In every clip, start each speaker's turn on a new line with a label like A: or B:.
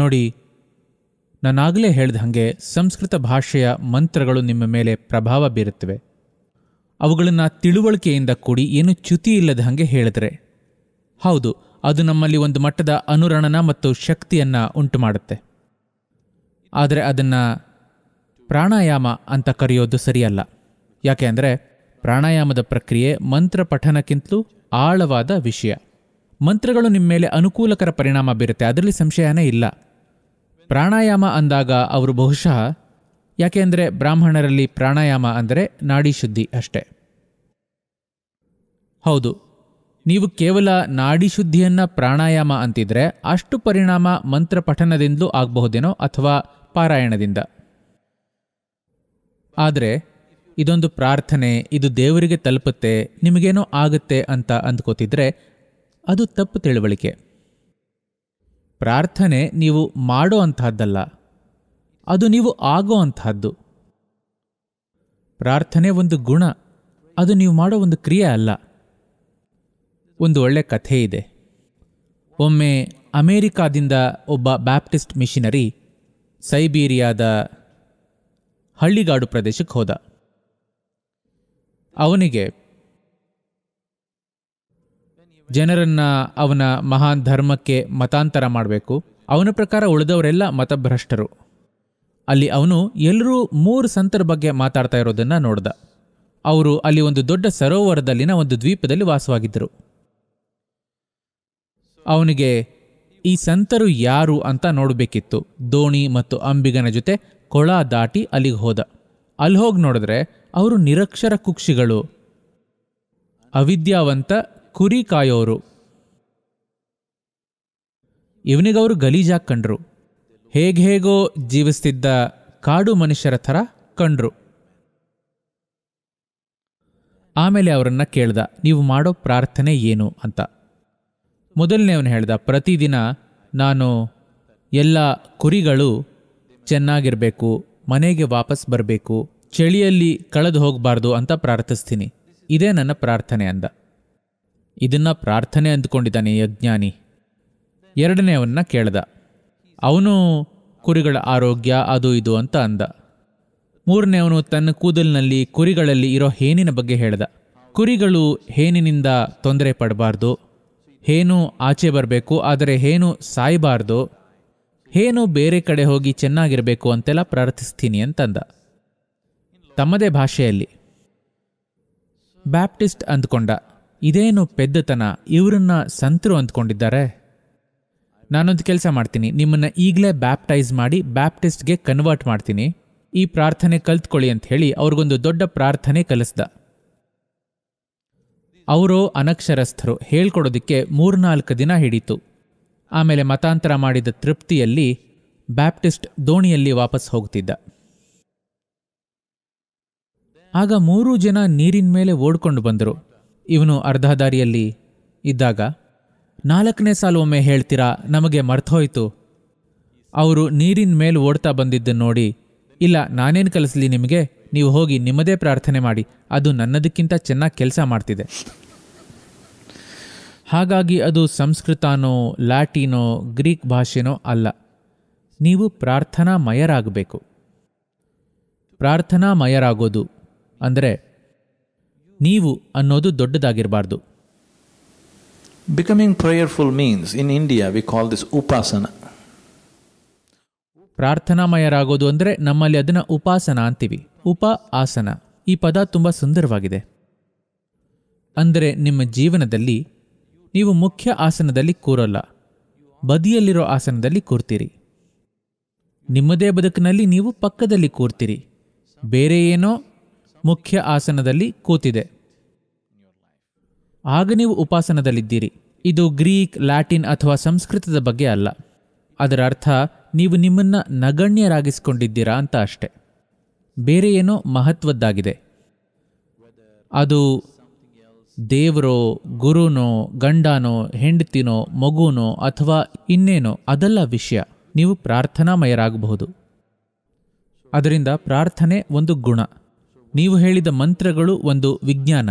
A: ನೋಡಿ ನಾನಾಗಲೇ ಹೇಳಿದ ಹಾಗೆ ಸಂಸ್ಕೃತ ಭಾಷೆಯ ಮಂತ್ರಗಳು ನಿಮ್ಮ ಮೇಲೆ ಪ್ರಭಾವ ಬೀರುತ್ತವೆ ಅವುಗಳನ್ನು ತಿಳುವಳಿಕೆಯಿಂದ ಕೂಡಿ ಏನು ಚ್ಯುತಿ ಇಲ್ಲದ ಹಾಗೆ ಹೇಳಿದರೆ ಹೌದು ಅದು ನಮ್ಮಲ್ಲಿ ಒಂದು ಮಟ್ಟದ ಅನುರಣನ ಮತ್ತು ಶಕ್ತಿಯನ್ನು ಉಂಟು ಮಾಡುತ್ತೆ ಆದರೆ ಅದನ್ನು ಪ್ರಾಣಾಯಾಮ ಅಂತ ಕರೆಯೋದು ಸರಿಯಲ್ಲ ಯಾಕೆ ಅಂದರೆ ಪ್ರಾಣಾಯಾಮದ ಪ್ರಕ್ರಿಯೆ ಮಂತ್ರ ಪಠನಕ್ಕಿಂತಲೂ ಆಳವಾದ ವಿಷಯ ಮಂತ್ರಗಳು ನಿಮ್ಮ ಮೇಲೆ ಅನುಕೂಲಕರ ಪರಿಣಾಮ ಬೀರುತ್ತೆ ಅದರಲ್ಲಿ ಸಂಶಯನೇ ಇಲ್ಲ ಪ್ರಾಣಾಯಾಮ ಅಂದಾಗ ಅವರು ಬಹುಶಃ ಯಾಕೆ ಅಂದರೆ ಬ್ರಾಹ್ಮಣರಲ್ಲಿ ಪ್ರಾಣಾಯಾಮ ಅಂದರೆ ನಾಡಿ ಶುದ್ಧಿ ಅಷ್ಟೆ ಹೌದು ನೀವು ಕೇವಲ ನಾಡಿ ಶುದ್ಧಿಯನ್ನು ಪ್ರಾಣಾಯಾಮ ಅಂತಿದ್ರೆ ಅಷ್ಟು ಪರಿಣಾಮ ಮಂತ್ರ ಪಠನದಿಂದಲೂ ಆಗಬಹುದೇನೋ ಅಥವಾ ಪಾರಾಯಣದಿಂದ ಆದರೆ ಇದೊಂದು ಪ್ರಾರ್ಥನೆ ಇದು ದೇವರಿಗೆ ತಲುಪುತ್ತೆ ನಿಮಗೇನೋ ಆಗುತ್ತೆ ಅಂತ ಅಂದ್ಕೋತಿದ್ರೆ ಅದು ತಪ್ಪು ತಿಳುವಳಿಕೆ ಪ್ರಾರ್ಥನೆ ನೀವು ಮಾಡೋ ಅಂಥದ್ದಲ್ಲ ಅದು ನೀವು ಆಗೋ ಅಂಥದ್ದು ಪ್ರಾರ್ಥನೆ ಒಂದು ಗುಣ ಅದು ನೀವು ಮಾಡೋ ಒಂದು ಕ್ರಿಯೆ ಅಲ್ಲ ಒಂದು ಒಳ್ಳೆ ಕಥೆ ಇದೆ ಒಮ್ಮೆ ಅಮೇರಿಕಾದಿಂದ ಒಬ್ಬ ಬ್ಯಾಪ್ಟಿಸ್ಟ್ ಮಿಷಿನರಿ ಸೈಬೀರಿಯಾದ ಹಳ್ಳಿಗಾಡು ಪ್ರದೇಶಕ್ಕೆ ಹೋದ ಅವನಿಗೆ ಜನರನ್ನ ಅವನ ಮಹಾನ್ ಧರ್ಮಕ್ಕೆ ಮತಾಂತರ ಮಾಡಬೇಕು ಅವನ ಪ್ರಕಾರ ಉಳಿದವರೆಲ್ಲ ಮತಭ್ರಷ್ಟರು ಅಲ್ಲಿ ಅವನು ಎಲ್ಲರೂ ಮೂರು ಸಂತರ ಬಗ್ಗೆ ಮಾತಾಡ್ತಾ ಇರೋದನ್ನು ನೋಡ್ದ ಅವರು ಅಲ್ಲಿ ಒಂದು ದೊಡ್ಡ ಸರೋವರದಲ್ಲಿನ ಒಂದು ದ್ವೀಪದಲ್ಲಿ ವಾಸವಾಗಿದ್ದರು ಅವನಿಗೆ ಈ ಸಂತರು ಯಾರು ಅಂತ ನೋಡಬೇಕಿತ್ತು ದೋಣಿ ಮತ್ತು ಅಂಬಿಗನ ಜೊತೆ ಕೊಳ ದಾಟಿ ಅಲ್ಲಿಗೆ ಹೋದ ಅಲ್ಲಿ ಹೋಗಿ ನೋಡಿದ್ರೆ ಅವರು ನಿರಕ್ಷರ ಕುಕ್ಷಿಗಳು ಅವಿದ್ಯಾವಂತ ಕುರಿ ಕಾಯೋರು ಇವನಿಗವರು ಗಲೀಜಾಗಿ ಕಂಡ್ರು ಹೇಗೆ ಹೇಗೋ ಜೀವಿಸ್ತಿದ್ದ ಕಾಡು ಮನುಷ್ಯರ ಥರ ಕಂಡ್ರು ಆಮೇಲೆ ಅವರನ್ನು ಕೇಳ್ದ ನೀವು ಮಾಡೋ ಪ್ರಾರ್ಥನೆ ಏನು ಅಂತ ಮೊದಲನೇವನು ಹೇಳ್ದ ಪ್ರತಿದಿನ ನಾನು ಎಲ್ಲ ಕುರಿಗಳು ಚೆನ್ನಾಗಿರಬೇಕು ಮನೆಗೆ ವಾಪಸ್ ಬರಬೇಕು ಚಳಿಯಲ್ಲಿ ಕಳೆದು ಹೋಗಬಾರ್ದು ಅಂತ ಪ್ರಾರ್ಥಿಸ್ತೀನಿ ಇದೇ ನನ್ನ ಪ್ರಾರ್ಥನೆ ಅಂದ ಇದನ್ನ ಪ್ರಾರ್ಥನೆ ಅಂದ್ಕೊಂಡಿದ್ದಾನೆ ಯಜ್ಞಾನಿ ಎರಡನೆಯವನ್ನ ಕೇಳ್ದ ಅವನು ಕುರಿಗಳ ಆರೋಗ್ಯ ಅದು ಇದು ಅಂತ ಅಂದ ಅವನು ತನ್ನ ಕೂದಲಿನಲ್ಲಿ ಕುರಿಗಳಲ್ಲಿ ಇರೋ ಹೇನಿನ ಬಗ್ಗೆ ಹೇಳ್ದ ಕುರಿಗಳು ಹೇನಿನಿಂದ ತೊಂದರೆ ಪಡಬಾರ್ದು ಹೇನು ಆಚೆ ಬರಬೇಕು ಆದರೆ ಹೇನು ಸಾಯಬಾರ್ದು ಹೇನು ಬೇರೆ ಕಡೆ ಹೋಗಿ ಚೆನ್ನಾಗಿರಬೇಕು ಅಂತೆಲ್ಲ ಪ್ರಾರ್ಥಿಸ್ತೀನಿ ಅಂತಂದ ತಮ್ಮದೇ ಭಾಷೆಯಲ್ಲಿ ಬ್ಯಾಪ್ಟಿಸ್ಟ್ ಅಂದ್ಕೊಂಡ ಇದೇನು ಪೆದ್ದತನ ಇವರನ್ನ ಸಂತರು ಅಂದ್ಕೊಂಡಿದ್ದಾರೆ ನಾನೊಂದು ಕೆಲಸ ಮಾಡ್ತೀನಿ ನಿಮ್ಮನ್ನು ಈಗಲೇ ಬ್ಯಾಪ್ಟೈಸ್ ಮಾಡಿ ಬ್ಯಾಪ್ಟಿಸ್ಟ್ಗೆ ಕನ್ವರ್ಟ್ ಮಾಡ್ತೀನಿ ಈ ಪ್ರಾರ್ಥನೆ ಕಲ್ತ್ಕೊಳ್ಳಿ ಅಂತ ಹೇಳಿ ಅವ್ರಿಗೊಂದು ದೊಡ್ಡ ಪ್ರಾರ್ಥನೆ ಕಲಿಸ್ದ ಅವರು ಅನಕ್ಷರಸ್ಥರು ಹೇಳ್ಕೊಡೋದಿಕ್ಕೆ ಮೂರ್ನಾಲ್ಕು ದಿನ ಹಿಡೀತು ಆಮೇಲೆ ಮತಾಂತರ ಮಾಡಿದ ತೃಪ್ತಿಯಲ್ಲಿ ಬ್ಯಾಪ್ಟಿಸ್ಟ್ ದೋಣಿಯಲ್ಲಿ ವಾಪಸ್ ಹೋಗ್ತಿದ್ದ ಆಗ ಮೂರೂ ಜನ ನೀರಿನ ಮೇಲೆ ಓಡ್ಕೊಂಡು ಬಂದರು ಇವನು ಅರ್ಧ ದಾರಿಯಲ್ಲಿ ಇದ್ದಾಗ ನಾಲ್ಕನೇ ಸಾಲು ಒಮ್ಮೆ ಹೇಳ್ತೀರಾ ನಮಗೆ ಮರ್ತೋಯ್ತು ಅವರು ನೀರಿನ ಮೇಲೆ ಓಡ್ತಾ ಬಂದಿದ್ದನ್ನು ನೋಡಿ ಇಲ್ಲ ನಾನೇನು ಕಲಿಸಲಿ ನಿಮಗೆ ನೀವು ಹೋಗಿ ನಿಮ್ಮದೇ ಪ್ರಾರ್ಥನೆ ಮಾಡಿ ಅದು ನನ್ನದಕ್ಕಿಂತ ಚೆನ್ನಾಗಿ ಕೆಲಸ ಮಾಡ್ತಿದೆ ಹಾಗಾಗಿ ಅದು ಸಂಸ್ಕೃತನೋ ಲ್ಯಾಟಿನೋ ಗ್ರೀಕ್ ಭಾಷೆನೋ ಅಲ್ಲ ನೀವು ಪ್ರಾರ್ಥನಾ ಮಯರಾಗಬೇಕು ಪ್ರಾರ್ಥನಾ ಮಯರಾಗೋದು ಅಂದರೆ ನೀವು ಅನ್ನೋದು ದೊಡ್ಡದಾಗಿರಬಾರ್ದು becoming prayerful means in India we call this ಉಪಾಸನ ಪ್ರಾರ್ಥನಾಮಯರಾಗೋದು ಅಂದರೆ ನಮ್ಮಲ್ಲಿ ಅದನ್ನು ಉಪಾಸನ ಅಂತೀವಿ ಉಪ ಆಸನ ಈ ಪದ ತುಂಬ ಸುಂದರವಾಗಿದೆ ಅಂದರೆ ನಿಮ್ಮ ಜೀವನದಲ್ಲಿ ನೀವು ಮುಖ್ಯ ಆಸನದಲ್ಲಿ ಕೂರಲ್ಲ ಬದಿಯಲ್ಲಿರೋ ಆಸನದಲ್ಲಿ ಕೂರ್ತೀರಿ ನಿಮ್ಮದೇ ಬದುಕಿನಲ್ಲಿ ನೀವು ಪಕ್ಕದಲ್ಲಿ ಕೂರ್ತೀರಿ ಬೇರೆ ಏನೋ ಮುಖ್ಯ ಆಸನದಲ್ಲಿ ಕೂತಿದೆ ಆಗ ನೀವು ಉಪಾಸನದಲ್ಲಿದ್ದೀರಿ ಇದು ಗ್ರೀಕ್ ಲ್ಯಾಟಿನ್ ಅಥವಾ ಸಂಸ್ಕೃತದ ಬಗ್ಗೆ ಅಲ್ಲ ಅದರ ಅರ್ಥ ನೀವು ನಿಮ್ಮನ್ನು ನಗಣ್ಯರಾಗಿಸಿಕೊಂಡಿದ್ದೀರಾ ಅಂತ ಅಷ್ಟೆ ಬೇರೆ ಏನೋ ಮಹತ್ವದ್ದಾಗಿದೆ ಅದು ದೇವರೋ ಗುರುನೋ ಗಂಡನೋ ಹೆಂಡತಿನೋ ಮಗುನೋ ಅಥವಾ ಇನ್ನೇನೋ ಅದಲ್ಲ ವಿಷಯ ನೀವು ಪ್ರಾರ್ಥನಾಮಯರಾಗಬಹುದು ಅದರಿಂದ ಪ್ರಾರ್ಥನೆ ಒಂದು ಗುಣ ನೀವು ಹೇಳಿದ ಮಂತ್ರಗಳು ಒಂದು ವಿಜ್ಞಾನ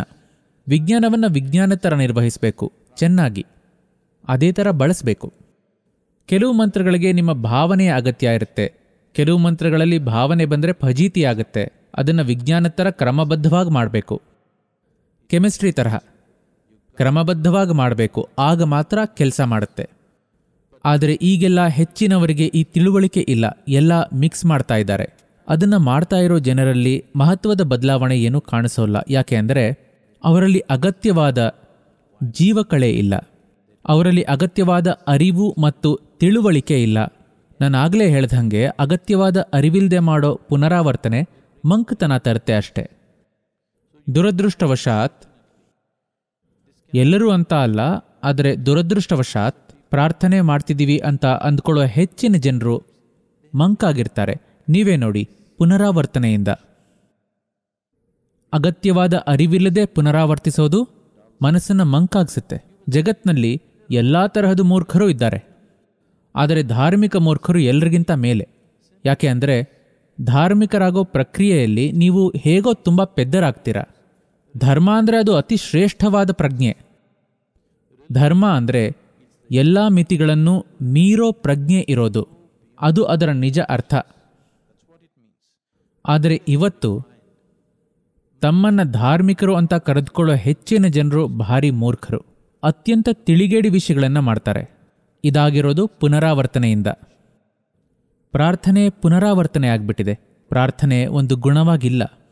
A: ವಿಜ್ಞಾನವನ್ನು ವಿಜ್ಞಾನ ಥರ ನಿರ್ವಹಿಸಬೇಕು ಚೆನ್ನಾಗಿ ಅದೇ ಥರ ಬಳಸಬೇಕು ಕೆಲವು ಮಂತ್ರಗಳಿಗೆ ನಿಮ್ಮ ಭಾವನೆಯ ಅಗತ್ಯ ಇರುತ್ತೆ ಕೆಲವು ಮಂತ್ರಗಳಲ್ಲಿ ಭಾವನೆ ಬಂದರೆ ಫಜೀತಿ ಆಗುತ್ತೆ ಅದನ್ನು ವಿಜ್ಞಾನ ಥರ ಕ್ರಮಬದ್ಧವಾಗಿ ಮಾಡಬೇಕು ಕೆಮಿಸ್ಟ್ರಿ ತರಹ ಕ್ರಮಬದ್ಧವಾಗಿ ಮಾಡಬೇಕು ಆಗ ಮಾತ್ರ ಕೆಲಸ ಮಾಡುತ್ತೆ ಆದರೆ ಈಗೆಲ್ಲ ಹೆಚ್ಚಿನವರಿಗೆ ಈ ತಿಳುವಳಿಕೆ ಇಲ್ಲ ಎಲ್ಲ ಮಿಕ್ಸ್ ಮಾಡ್ತಾ ಇದ್ದಾರೆ ಅದನ್ನು ಮಾಡ್ತಾ ಇರೋ ಜನರಲ್ಲಿ ಮಹತ್ವದ ಬದಲಾವಣೆ ಏನೂ ಕಾಣಿಸೋಲ್ಲ ಯಾಕೆ ಅಂದರೆ ಅವರಲ್ಲಿ ಅಗತ್ಯವಾದ ಜೀವಕಳೆ ಇಲ್ಲ ಅವರಲ್ಲಿ ಅಗತ್ಯವಾದ ಅರಿವು ಮತ್ತು ತಿಳುವಳಿಕೆ ಇಲ್ಲ ನಾನು ಆಗಲೇ ಹೇಳ್ದಂಗೆ ಅಗತ್ಯವಾದ ಅರಿವಿಲ್ಲದೆ ಮಾಡೋ ಪುನರಾವರ್ತನೆ ಮಂಕತನ ತರುತ್ತೆ ಅಷ್ಟೆ ದುರದೃಷ್ಟವಶಾತ್ ಎಲ್ಲರೂ ಅಂತ ಅಲ್ಲ ಆದರೆ ದುರದೃಷ್ಟವಶಾತ್ ಪ್ರಾರ್ಥನೆ ಮಾಡ್ತಿದ್ದೀವಿ ಅಂತ ಅಂದ್ಕೊಳ್ಳೋ ಹೆಚ್ಚಿನ ಜನರು ಮಂಕಾಗಿರ್ತಾರೆ ನೀವೇ ನೋಡಿ ಪುನರಾವರ್ತನೆಯಿಂದ ಅಗತ್ಯವಾದ ಅರಿವಿಲ್ಲದೆ ಪುನರಾವರ್ತಿಸೋದು ಮನಸ್ಸನ್ನು ಮಂಕಾಗಿಸುತ್ತೆ ಜಗತ್ನಲ್ಲಿ ಎಲ್ಲ ತರಹದ ಮೂರ್ಖರು ಇದ್ದಾರೆ ಆದರೆ ಧಾರ್ಮಿಕ ಮೂರ್ಖರು ಎಲ್ರಿಗಿಂತ ಮೇಲೆ ಯಾಕೆ ಅಂದರೆ ಧಾರ್ಮಿಕರಾಗೋ ಪ್ರಕ್ರಿಯೆಯಲ್ಲಿ ನೀವು ಹೇಗೋ ತುಂಬ ಪೆದ್ದರಾಗ್ತೀರ ಧರ್ಮ ಅಂದರೆ ಅದು ಅತಿ ಶ್ರೇಷ್ಠವಾದ ಪ್ರಜ್ಞೆ ಧರ್ಮ ಅಂದರೆ ಎಲ್ಲ ಮಿತಿಗಳನ್ನು ಮೀರೋ ಪ್ರಜ್ಞೆ ಇರೋದು ಅದು ಅದರ ನಿಜ ಅರ್ಥ ಆದರೆ ಇವತ್ತು ತಮ್ಮನ್ನು ಧಾರ್ಮಿಕರು ಅಂತ ಕರೆದುಕೊಳ್ಳೋ ಹೆಚ್ಚಿನ ಜನರು ಭಾರಿ ಮೂರ್ಖರು ಅತ್ಯಂತ ತಿಳಿಗೇಡಿ ವಿಷಯಗಳನ್ನು ಮಾಡ್ತಾರೆ ಇದಾಗಿರೋದು ಪುನರಾವರ್ತನೆಯಿಂದ ಪ್ರಾರ್ಥನೆ ಪುನರಾವರ್ತನೆ ಆಗಿಬಿಟ್ಟಿದೆ ಪ್ರಾರ್ಥನೆ ಒಂದು ಗುಣವಾಗಿಲ್ಲ